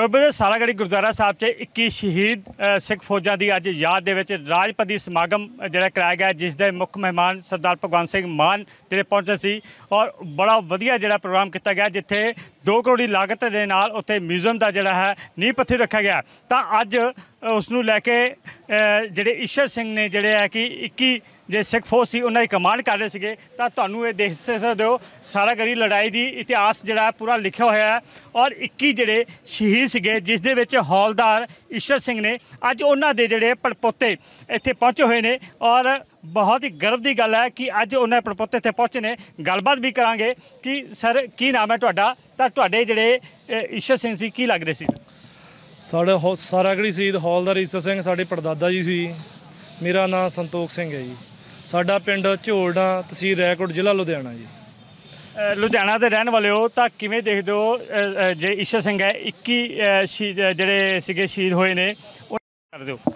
ਸਾਰਾ ਸਾਰਾਗੜੀ ਗੁਰਦੁਆਰਾ ਸਾਹਿਬ 'ਚ 21 ਸ਼ਹੀਦ ਸਿੱਖ ਫੌਜਾਂ ਦੀ ਅੱਜ ਯਾਦ ਦੇ ਵਿੱਚ ਰਾਜਪਦੀ ਸਮਾਗਮ ਜਿਹੜਾ ਕਰਾਇਆ ਗਿਆ ਜਿਸ ਦੇ ਮੁੱਖ ਮਹਿਮਾਨ ਸਰਦਾਰ ਭਗਵੰਤ ਸਿੰਘ ਮਾਨ ਜਿਹੜੇ ਪਹੁੰਚੇ ਸੀ ਔਰ ਬੜਾ ਵਧੀਆ ਜਿਹੜਾ ਪ੍ਰੋਗਰਾਮ ਕੀਤਾ ਗਿਆ ਜਿੱਥੇ 2 ਕਰੋੜ ਦੀ ਲਾਗਤ ਦੇ ਨਾਲ ਉੱਥੇ ਮਿਊਜ਼ੀਅਮ ਦਾ ਜਿਹੜਾ ਹੈ ਨੀਂਹ ਪੱਥਰ ਰੱਖਿਆ ਗਿਆ ਤਾਂ ਅੱਜ ਉਸ ਨੂੰ ਲੈ ਕੇ ਜਿਹੜੇ ਈਸ਼ਰ ਸਿੰਘ ਨੇ ਜਿਹੜੇ ਹੈ ਕਿ 21 ਜੇ ਸਿੱਖ ਫੋਰਸ ਸੀ ਉਹਨਾਂ ਦੀ ਕਮਾਂਡ ਕਰ ਰਹੇ ਸੀਗੇ ਤਾਂ ਤੁਹਾਨੂੰ ਇਹ ਦੇਖ ਸਕਦੇ ਹੋ ਸਾਰਾ ਗਰੀ ਲੜਾਈ ਦੀ ਇਤਿਹਾਸ ਜਿਹੜਾ ਪੂਰਾ ਲਿਖਿਆ ਹੋਇਆ ਹੈ ਔਰ 21 ਜਿਹੜੇ ਸ਼ਹੀਦ ਸੀਗੇ ਜਿਸ ਦੇ ਵਿੱਚ ਹੌਲਦਾਰ ਈਸ਼ਰ ਸਿੰਘ ਨੇ ਅੱਜ ਉਹਨਾਂ ਦੇ ਜਿਹੜੇ ਪੜਪੋਤੇ ਇੱਥੇ ਪਹੁੰਚੇ ਹੋਏ ਨੇ ਔਰ ਬਹੁਤ ਹੀ ਗਰਵ ਦੀ ਗੱਲ ਹੈ ਕਿ ਅੱਜ ਉਹਨਾਂ ਪੜਪੋਤੇ ਇੱਥੇ ਪਹੁੰਚੇ ਨੇ ਗੱਲਬਾਤ ਵੀ ਕਰਾਂਗੇ ਕਿ ਸਰ ਕੀ ਨਾਮ ਹੈ ਤੁਹਾਡਾ ਤਾਂ ਤੁਹਾਡੇ ਜਿਹੜੇ ਈਸ਼ਰ ਸਿੰਘ ਸੀ ਕੀ ਲੱਗ ਰਹੇ ਸੀ ਸਾਡੇ ਸਾਰਾਗੜੀ ਸ਼ਹੀਦ ਹੌਲਦਾਰ ਈਸ਼ਰ ਸਿੰਘ ਸਾਡੇ ਪੜਦਾਦਾ ਜੀ ਸੀ ਮੇਰਾ ਨਾਮ ਸੰਤੋਖ ਸਿੰਘ ਹੈ ਜੀ ਸਾਡਾ ਪਿੰਡ ਝੋਲਡਾ ਤਹਿਸੀਲ ਰੈਕੋਟ ਜ਼ਿਲ੍ਹਾ ਲੁਧਿਆਣਾ ਜੀ ਲੁਧਿਆਣਾ ਦੇ ਰਹਿਣ ਵਾਲੇ ਹੋ ਤਾਂ ਕਿਵੇਂ ਦੇਖਦੇ ਹੋ ਜੇ ਇਸ਼ਾ ਸਿੰਘ ਹੈ 21 ਜਿਹੜੇ ਸੀਗੇ ਸ਼ਹੀਦ ਹੋਏ ਨੇ ਉਹ ਕਰਦੇ ਹੋ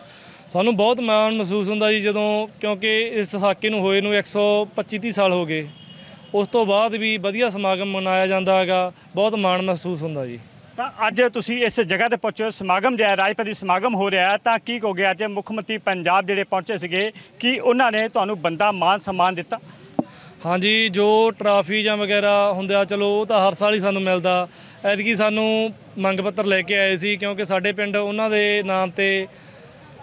ਸਾਨੂੰ ਬਹੁਤ ਮਾਣ ਮਹਿਸੂਸ ਹੁੰਦਾ ਜੀ ਜਦੋਂ ਕਿਉਂਕਿ ਇਸ ਸਾਕੇ ਨੂੰ ਹੋਏ ਨੂੰ 125 30 ਸਾਲ ਹੋ ਗਏ ਉਸ ਤੋਂ ਬਾਅਦ ਵੀ ਵਧੀਆ ਸਮਾਗਮ ਮਨਾਇਆ ਜਾਂਦਾ ਹੈਗਾ ਬਹੁਤ ਮਾਣ ਮਹਿਸੂਸ ਹੁੰਦਾ ਜੀ ਤਾਂ ਅੱਜ ਤੁਸੀਂ ਇਸ ਜਗ੍ਹਾ ਤੇ ਪਹੁੰਚੇ ਸਮਾਗਮ ਜਿਹੜਾ ਰਾਜਪਤੀ ਸਮਾਗਮ ਹੋ ਰਿਹਾ ਤਾਂ ਕੀ ਹੋ ਗਿਆ ਅੱਜ ਮੁੱਖ ਮੰਤਰੀ ਪੰਜਾਬ ਜਿਹੜੇ ਪਹੁੰਚੇ ਸੀਗੇ ਕਿ ਉਹਨਾਂ ਨੇ ਤੁਹਾਨੂੰ ਬੰਦਾ ਮਾਨ ਸਨਮਾਨ ਦਿੱਤਾ ਹਾਂਜੀ ਜੋ ਟਰਾਫੀ ਜਾਂ ਵਗੈਰਾ ਹੁੰਦਾ ਚਲੋ ਉਹ ਤਾਂ ਹਰ ਸਾਲ ਹੀ ਸਾਨੂੰ ਮਿਲਦਾ ਐਤਕੀ ਸਾਨੂੰ ਮੰਗ ਪੱਤਰ ਲੈ ਕੇ ਆਏ ਸੀ ਕਿਉਂਕਿ ਸਾਡੇ ਪਿੰਡ ਉਹਨਾਂ ਦੇ ਨਾਮ ਤੇ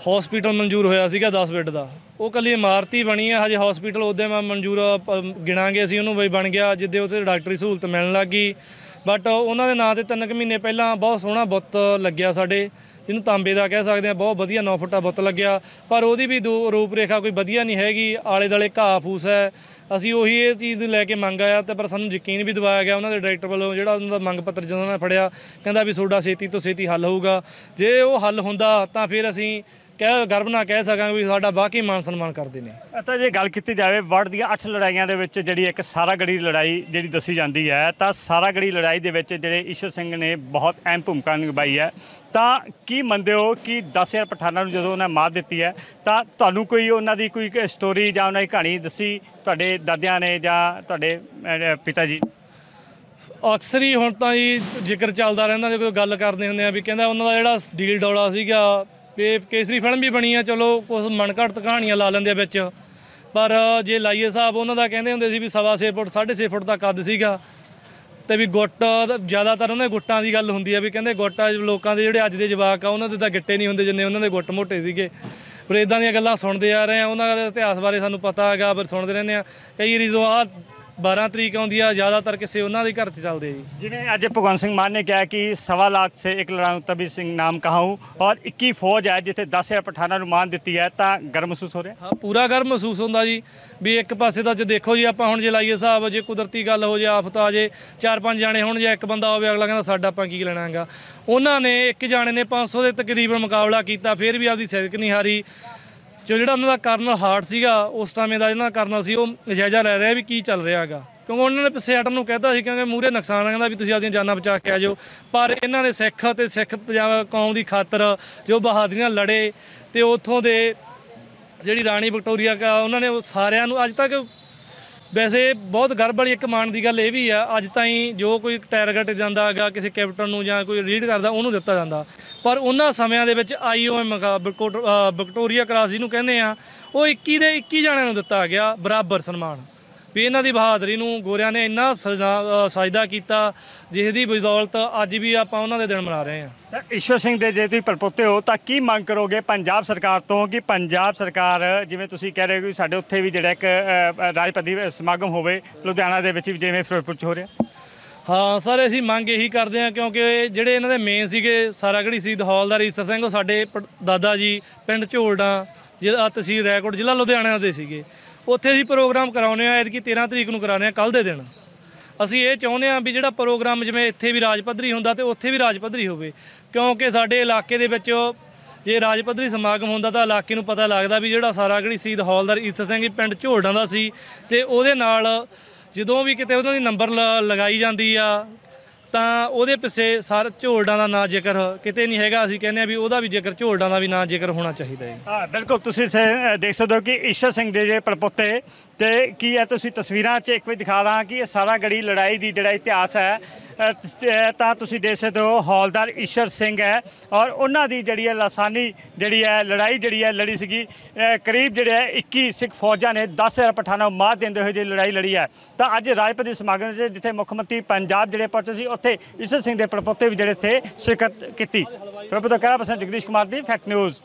ਹਸਪੀਟਲ ਮਨਜ਼ੂਰ ਹੋਇਆ ਸੀਗਾ 10 ਬੈੱਡ ਦਾ ਉਹ ਕੱਲੀ ਇਮਾਰਤ ਹੀ ਬਣੀ ਆ ਹਜੇ ਹਸਪੀਟਲ ਉਹਦੇ ਮੈਂ ਮਨਜ਼ੂਰ ਗਿਣਾਂਗੇ ਅਸੀਂ ਉਹਨੂੰ ਬਈ ਬਣ ਗਿਆ ਜਿੱਦੇ ਉੱਥੇ ਡਾਕਟਰੀ ਸਹੂਲਤ ਮਿਲਣ ਲੱਗੀ ਬਟ ਉਹਨਾਂ ਦੇ ਨਾਂ ਤੇ 3 ਮਹੀਨੇ ਪਹਿਲਾਂ ਬਹੁਤ ਸੋਹਣਾ ਬੁੱਤ ਲੱਗਿਆ ਸਾਡੇ ਜਿਹਨੂੰ ਤਾਂਬੇ ਦਾ ਕਹਿ ਸਕਦੇ ਆ ਬਹੁਤ ਵਧੀਆ 9 ਫੁੱਟਾ ਬੁੱਤ ਲੱਗਿਆ ਪਰ ਉਹਦੀ ਵੀ ਦੋ ਰੂਪ ਰੇਖਾ ਕੋਈ ਵਧੀਆ ਨਹੀਂ ਹੈਗੀ ਆਲੇ ਦਲੇ ਘਾਹ ਫੂਸ ਹੈ ਅਸੀਂ ਉਹੀ ਇਹ ਚੀਜ਼ ਲੈ ਕੇ ਮੰਗ ਆਇਆ ਤੇ ਪਰ ਸਾਨੂੰ ਯਕੀਨ ਵੀ ਦਿਵਾਇਆ ਗਿਆ ਉਹਨਾਂ ਦੇ ਡਾਇਰੈਕਟਰ ਵੱਲੋਂ ਜਿਹੜਾ ਉਹਨਾਂ ਦਾ ਮੰਗ ਪੱਤਰ ਜਦੋਂ ਉਹਨਾਂ ਨੇ ਫੜਿਆ ਕਹਿੰਦਾ ਵੀ ਸੋਡਾ ਸੇਤੀ ਤੋਂ ਸੇਤੀ ਹੱਲ ਹੋਊਗਾ ਜੇ ਉਹ ਹੱਲ ਹੁੰਦਾ ਤਾਂ ਫਿਰ ਅਸੀਂ ਕਹਿ ਗਰਵ ਨਾਲ ਕਹਿ ਸਕਾਂ ਵੀ ਸਾਡਾ ਬਾਕੀ ਮਾਨ ਸਨਮਾਨ ਕਰਦੇ ਨੇ ਤਾਂ ਜੇ ਗੱਲ ਕੀਤੀ ਜਾਵੇ ਵੜ ਦੀਆਂ ਅੱਠ ਲੜਾਈਆਂ ਦੇ ਵਿੱਚ ਜਿਹੜੀ ਇੱਕ ਸਾਰਾ ਗੜੀ ਲੜਾਈ ਜਿਹੜੀ ਦੱਸੀ ਜਾਂਦੀ ਹੈ ਤਾਂ ਸਾਰਾ ਗੜੀ ਲੜਾਈ ਦੇ ਵਿੱਚ ਜਿਹੜੇ ਈਸ਼ਰ ਸਿੰਘ ਨੇ ਬਹੁਤ ਅਹਿਮ ਭੂਮਿਕਾ ਨਿਭਾਈ ਹੈ ਤਾਂ ਕੀ ਮੰਨਦੇ ਹੋ ਕਿ 10000 ਪਠਾਨਾਂ ਨੂੰ ਜਦੋਂ ਉਹਨਾਂ ਮਾਰ ਦਿੱਤੀ ਹੈ ਤਾਂ ਤੁਹਾਨੂੰ ਕੋਈ ਉਹਨਾਂ ਦੀ ਕੋਈ ਸਟੋਰੀ ਜਾਂ ਉਹਨਾਂ ਦੀ ਕਹਾਣੀ ਦੱਸੀ ਤੁਹਾਡੇ ਦਾਦਿਆਂ ਨੇ ਜਾਂ ਤੁਹਾਡੇ ਪਿਤਾ ਜੀ ਅਕਸਰ ਹੀ ਹੁਣ ਤਾਂ ਜੀ ਜ਼ਿਕਰ ਚੱਲਦਾ ਰਹਿੰਦਾ ਜੇ ਕੋਈ ਗੱਲ ਕਰਦੇ ਹੁੰਦੇ ਆ ਵੀ ਕਹਿੰਦਾ ਉਹਨਾਂ ਦਾ ਜਿਹੜਾ ਡੀਲ ਡੋਲਾ ਸੀਗਾ ਤੇ ਕੇਸਰੀ ਫਿਲਮ ਵੀ ਬਣੀ ਆ ਚਲੋ ਕੁਝ ਮਨਕੜਤ ਕਹਾਣੀਆਂ ਲਾ ਲੈਂਦੇ ਆ ਵਿੱਚ ਪਰ ਜੇ ਲਾਈਏ ਸਾਹਿਬ ਉਹਨਾਂ ਦਾ ਕਹਿੰਦੇ ਹੁੰਦੇ ਸੀ ਵੀ ਸਵਾ 6 ਫੁੱਟ 6.5 ਫੁੱਟ ਦਾ ਕੱਦ ਸੀਗਾ ਤੇ ਵੀ ਗੁੱਟ ਜ਼ਿਆਦਾਤਰ ਉਹਨਾਂ ਦੇ ਗੁੱਟਾਂ ਦੀ ਗੱਲ ਹੁੰਦੀ ਆ ਵੀ ਕਹਿੰਦੇ ਗੁੱਟਾ ਲੋਕਾਂ ਦੇ ਜਿਹੜੇ ਅੱਜ ਦੇ ਜਵਾਕ ਆ ਉਹਨਾਂ ਦੇ ਤਾਂ ਗਿੱਟੇ ਨਹੀਂ ਹੁੰਦੇ ਜਿੰਨੇ ਉਹਨਾਂ ਦੇ ਗੁੱਟ ਮੋਟੇ ਸੀਗੇ ਪਰ ਇਦਾਂ ਦੀਆਂ ਗੱਲਾਂ ਸੁਣਦੇ ਆ ਰਹੇ ਆ ਉਹਨਾਂ ਦੇ ਇਤਿਹਾਸ ਬਾਰੇ ਸਾਨੂੰ ਪਤਾ ਹੈਗਾ ਪਰ ਸੁਣਦੇ ਰਹਿੰਦੇ ਆ ਕਈ ਰੀਜ਼ੋ ਆ 12 ਤਰੀਕ ਆਉਂਦੀ ਆ ਜ਼ਿਆਦਾਤਰ ਕਿਸੇ ਉਹਨਾਂ ਦੇ ਘਰ ਤੇ ਚੱਲਦੇ ਆ ਜੀ ਜਿਵੇਂ ਅੱਜ ਭਗਵੰਤ ਸਿੰਘ ਮਾਨ ਨੇ ਕਿਹਾ ਕਿ ਸਵਾ ਲੱਖ ਸੇ ਇੱਕ ਲੜਾਊ ਤਬੀ ਸਿੰਘ ਨਾਮ ਕਹਾਉ ਔਰ 21 ਫੌਜ ਹੈ ਜਿੱਥੇ 10000 ਪਠਾਨਾਂ ਨੂੰ ਮਾਨ ਦਿੱਤੀ ਹੈ ਤਾਂ ਗਰਮ ਮਹਿਸੂਸ ਹੋ ਰਿਹਾ ਹਾਂ ਪੂਰਾ ਗਰਮ ਮਹਿਸੂਸ ਹੁੰਦਾ ਜੀ ਵੀ ਇੱਕ ਪਾਸੇ ਤਾਂ ਜੇ ਦੇਖੋ ਜੀ ਆਪਾਂ ਹੁਣ ਜੇ ਲਾਈਏ ਸਾਹਿਬ ਜੇ ਕੁਦਰਤੀ ਗੱਲ ਹੋ ਜੇ ਆਫਤ ਆ ਜੇ ਚਾਰ ਪੰਜ ਜਾਣੇ ਹੋਣ ਜੇ ਇੱਕ ਬੰਦਾ ਹੋਵੇ ਅਗਲਾ ਕਹਿੰਦਾ ਸਾਡਾ ਆਪਾਂ ਕੀ ਲੈਣਾ ਹੈਗਾ ਉਹਨਾਂ ਨੇ ਇੱਕ ਜਾਣੇ ਨੇ 500 ਦੇ ਤਕਰੀਬਨ ਮੁਕਾਬਲਾ ਕੀਤਾ ਫਿਰ ਵੀ ਆਪਦੀ ਸਿਹਤ ਨਹੀਂ ਹਾਰੀ ਜੋ ਜਿਹੜਾ ਉਹਨਾਂ ਦਾ ਕਰਨਲ ਹਾਰਟ ਸੀਗਾ ਉਸ ਟਾਈਮ ਦਾ ਇਹਨਾਂ ਕਰਨਲ ਸੀ ਉਹ ਜਾਇਜ਼ਾ ਲੈ ਰਿਹਾ ਵੀ ਕੀ ਚੱਲ ਰਿਹਾ ਹੈਗਾ ਕਿਉਂਕਿ ਉਹਨਾਂ ਨੇ ਪਿਛੇ ਆਟਮ ਨੂੰ ਕਹਿਤਾ ਸੀ ਕਿਉਂਕਿ ਮੂਰੇ ਨੁਕਸਾਨ ਕਹਿੰਦਾ ਵੀ ਤੁਸੀਂ ਆਪਣੀਆਂ ਜਾਨਾਂ ਬਚਾ ਕੇ ਆ ਜਾਓ ਪਰ ਇਹਨਾਂ ਨੇ ਸਿੱਖ ਤੇ ਸਿੱਖ ਪੰਜਾਬ ਕੌਮ ਦੀ ਖਾਤਰ ਜੋ ਬਹਾਦਰੀਆਂ ਲੜੇ ਤੇ ਉੱਥੋਂ ਦੇ ਜਿਹੜੀ ਰਾਣੀ ਵਿਕਟੋਰੀਆ ਉਹਨਾਂ ਨੇ ਸਾਰਿਆਂ ਨੂੰ ਅੱਜ ਤੱਕ ਵੈਸੇ ਬਹੁਤ ਗਰਵ ਵਾਲੀ ਇੱਕ ਮਾਣ ਦੀ ਗੱਲ ਇਹ ਵੀ ਆ ਅੱਜ ਤਾਈਂ ਜੋ ਕੋਈ ਟਾਰਗੇਟ ਜਾਂਦਾ ਹੈਗਾ ਕਿਸੇ ਕੈਪਟਨ ਨੂੰ ਜਾਂ ਕੋਈ ਰੀਡ ਕਰਦਾ ਉਹਨੂੰ ਦਿੱਤਾ ਜਾਂਦਾ ਪਰ ਉਹਨਾਂ ਸਮਿਆਂ ਦੇ ਵਿੱਚ ਆਈਓਐਮ ਵਿਕਟੋਰੀਆ ਕਰਾਸ ਜਿਹਨੂੰ ਕਹਿੰਦੇ ਆ ਉਹ 21 ਦੇ 21 ਜਾਣਿਆਂ ਨੂੰ ਦਿੱਤਾ ਗਿਆ ਬਰਾਬਰ ਸਨਮਾਨ ਵੀ ਇਹਨਾਂ ਦੀ ਬਹਾਦਰੀ ਨੂੰ ਗੋਰਿਆਂ ਨੇ ਇੰਨਾ ਸਜਦਾ ਕੀਤਾ ਜਿਸ ਦੀ ਬਦੌਲਤ ਅੱਜ ਵੀ ਆਪਾਂ ਉਹਨਾਂ ਦੇ ਦਿਨ ਮਨਾ ਰਹੇ ਹਾਂ ਈਸ਼ਵਰ ਸਿੰਘ ਦੇ ਜੇ ਤੁਸੀਂ ਪਰਪੋਤੇ ਹੋ ਤਾਂ ਕੀ ਮੰਗ ਕਰੋਗੇ ਪੰਜਾਬ ਸਰਕਾਰ ਤੋਂ ਕਿ ਪੰਜਾਬ ਸਰਕਾਰ ਜਿਵੇਂ ਤੁਸੀਂ ਕਹਿ ਰਹੇ ਹੋ ਕਿ ਸਾਡੇ ਉੱਥੇ ਵੀ ਜਿਹੜਾ ਇੱਕ ਰਾਜਪਤੀ ਸਮਾਗਮ ਹੋਵੇ ਲੁਧਿਆਣਾ ਦੇ ਵਿੱਚ ਵੀ ਜਿਵੇਂ ਫਿਰੋਜ਼ਪੁਰ ਚ ਹੋ ਰਿਹਾ ਹਾਂ ਸਰ ਅਸੀਂ ਮੰਗ ਇਹੀ ਕਰਦੇ ਹਾਂ ਕਿਉਂਕਿ ਜਿਹੜੇ ਇਹਨਾਂ ਦੇ ਮੇਨ ਸੀਗੇ ਸਾਰਾਗੜੀ ਸੀ ਦਹੌਲਦਾਰ ਈਸਰ ਸਿੰਘ ਉਹ ਸਾਡੇ ਦਾਦਾ ਜੀ ਪਿੰਡ ਝੋਲਡਾ ਜਿਹੜਾ ਤਸੀਰ ਰੈਕੋਰਡ ਜ਼ਿਲ੍ਹਾ ਲੁਧਿਆਣਾ ਦੇ ਸੀਗੇ ਉੱਥੇ ਅਸੀਂ ਪ੍ਰੋਗਰਾਮ ਕਰਾਉਨੇ ਆ ਐਤਕੀ 13 ਤਰੀਕ ਨੂੰ ਕਰਾਉਨੇ ਆ ਕੱਲ ਦੇ ਦਿਨ ਅਸੀਂ ਇਹ ਚਾਹੁੰਦੇ ਆ ਵੀ ਜਿਹੜਾ ਪ੍ਰੋਗਰਾਮ ਜਿਵੇਂ ਇੱਥੇ ਵੀ ਰਾਜ ਪੱਧਰੀ ਹੁੰਦਾ ਤੇ ਉੱਥੇ ਵੀ ਰਾਜ ਪੱਧਰੀ ਹੋਵੇ ਕਿਉਂਕਿ ਸਾਡੇ ਇਲਾਕੇ ਦੇ ਵਿੱਚ ਜੇ ਰਾਜ ਪੱਧਰੀ ਸਮਾਗਮ ਹੁੰਦਾ ਤਾਂ ਇਲਾਕੇ ਨੂੰ ਪਤਾ ਲੱਗਦਾ ਵੀ ਜਿਹੜਾ ਸਾਰਾ ਗੜੀ ਸੀਦ ਹੌਲਦਾਰ ਇਥ ਸਿੰਘ ਪਿੰਡ ਝੋਲਡਾਂ ਦਾ ਸੀ ਤੇ ਉਹਦੇ ਨਾਲ ਜਦੋਂ ਵੀ ਕਿਤੇ ਉਹਨਾਂ ਦੀ ਨੰਬਰ ਲਗਾਈ ਜਾਂਦੀ ਆ ਤਾਂ ਉਹਦੇ ਪਿੱਛੇ ਸਾਰ ਝੋਲਡਾਂ ਦਾ ਨਾਂ ਜ਼ਿਕਰ ਕਿਤੇ ਨਹੀਂ ਹੈਗਾ ਅਸੀਂ ਕਹਿੰਦੇ ਆ ਵੀ ਉਹਦਾ ਵੀ ਜ਼ਿਕਰ ਝੋਲਡਾਂ ਦਾ ਵੀ ਨਾਂ ਜ਼ਿਕਰ ਹੋਣਾ ਚਾਹੀਦਾ ਹੈ ਹਾਂ ਬਿਲਕੁਲ ਤੁਸੀਂ ਦੇਖ ਸਕਦੇ ਹੋ ਕਿ ਈਸ਼ਾ ਸਿੰਘ ਦੇ ਜੇ ਪਰਪੋਤੇ ਤੇ ਕੀ ਹੈ ਤੁਸੀਂ ਤਸਵੀਰਾਂ 'ਚ ਇੱਕ ਵਾਰ ਦਿਖਾ ਲਾਂ ਕਿ ਇਹ ਸਾਰਾ ਗੜੀ ਲੜਾਈ ਦੀ ਜਿਹੜਾ ਇਤਿਹਾਸ ਹੈ ਤਾਂ ਤੁਸੀਂ ਦੇਖ ਸਕਦੇ ਹੋ ਹੌਲਦਾਰ ਈਸ਼ਰ ਸਿੰਘ ਹੈ ਔਰ ਉਹਨਾਂ ਦੀ ਜਿਹੜੀ ਹੈ ਲਸਾਨੀ ਜਿਹੜੀ ਹੈ ਲੜਾਈ ਜਿਹੜੀ ਹੈ ਲੜੀ ਸੀਗੀ ਕਰੀਬ ਜਿਹੜੇ ਹੈ 21 ਸਿੱਖ ਫੌਜਾਂ ਨੇ 10000 ਪਠਾਨਾਂ ਨੂੰ ਮਾਰ ਦਿੰਦੇ ਹੋਏ ਜੇ ਲੜਾਈ ਲੜੀ ਹੈ ਤਾਂ ਅੱਜ ਰਾਜਪਤ ਦੇ ਸਮਾਗਮ ਦੇ ਜਿੱਥੇ ਮੁੱਖ ਮੰਤਰੀ ਪੰਜਾਬ ਜਿਹੜੇ ਪਹੁੰਚੇ ਸੀ ਉੱਥੇ ਈਸ਼ਰ ਸਿੰਘ ਦੇ ਪਰਪੋਤੇ ਵੀ ਜਿਹੜੇ ਇੱਥੇ ਸ਼ਿਰਕਤ ਕੀਤੀ ਪ੍ਰਭੂ ਦਾ ਕਹਿਣਾ ਪਸੰਦ ਜਗਦੀਸ਼ ਕੁਮਾਰ ਦੀ ਫੈਕਟ ਨਿਊਜ਼